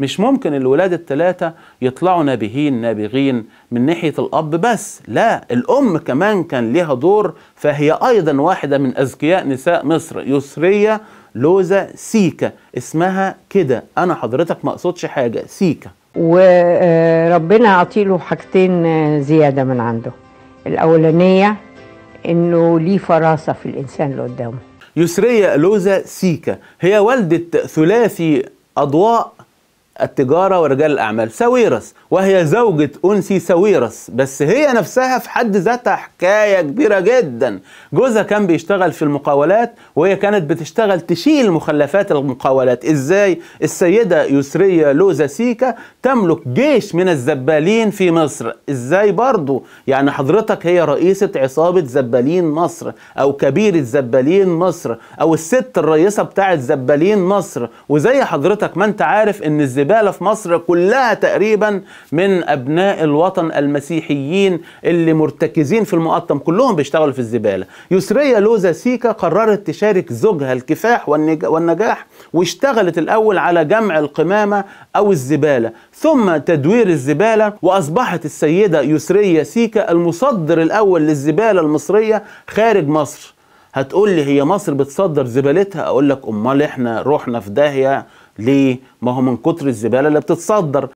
مش ممكن الولاد الثلاثة يطلعوا نابهين نابغين من ناحية الأب بس لا الأم كمان كان لها دور فهي أيضا واحدة من أذكياء نساء مصر يسرية لوزة سيكا اسمها كده أنا حضرتك ما أقصدش حاجة سيكا وربنا له حاجتين آه، زيادة من عنده الأولانية إنه ليه فراسة في الإنسان اللي قدامه يسرية لوزة سيكا هي والدة ثلاثي أضواء التجارة ورجال الأعمال ساويرس وهي زوجة أنسي ساويرس بس هي نفسها في حد ذاتها حكاية كبيرة جدا جوزها كان بيشتغل في المقاولات وهي كانت بتشتغل تشيل مخلفات المقاولات إزاي السيدة يسرية لوزا سيكا تملك جيش من الزبالين في مصر إزاي برضو يعني حضرتك هي رئيسة عصابة زبالين مصر أو كبيرة زبالين مصر أو الست الرئيسة بتاعة زبالين مصر وزي حضرتك ما أنت عارف إن الزبالين الزبالة في مصر كلها تقريبا من ابناء الوطن المسيحيين اللي مرتكزين في المقطم كلهم بيشتغلوا في الزباله يسريه لوزا سيكا قررت تشارك زوجها الكفاح والنجاح واشتغلت الاول على جمع القمامه او الزباله ثم تدوير الزباله واصبحت السيده يسريه سيكا المصدر الاول للزباله المصريه خارج مصر هتقول لي هي مصر بتصدر زبالتها اقول لك امال احنا رحنا في داهيه ليه؟ ما هو من كتر الزبالة اللي بتتصدر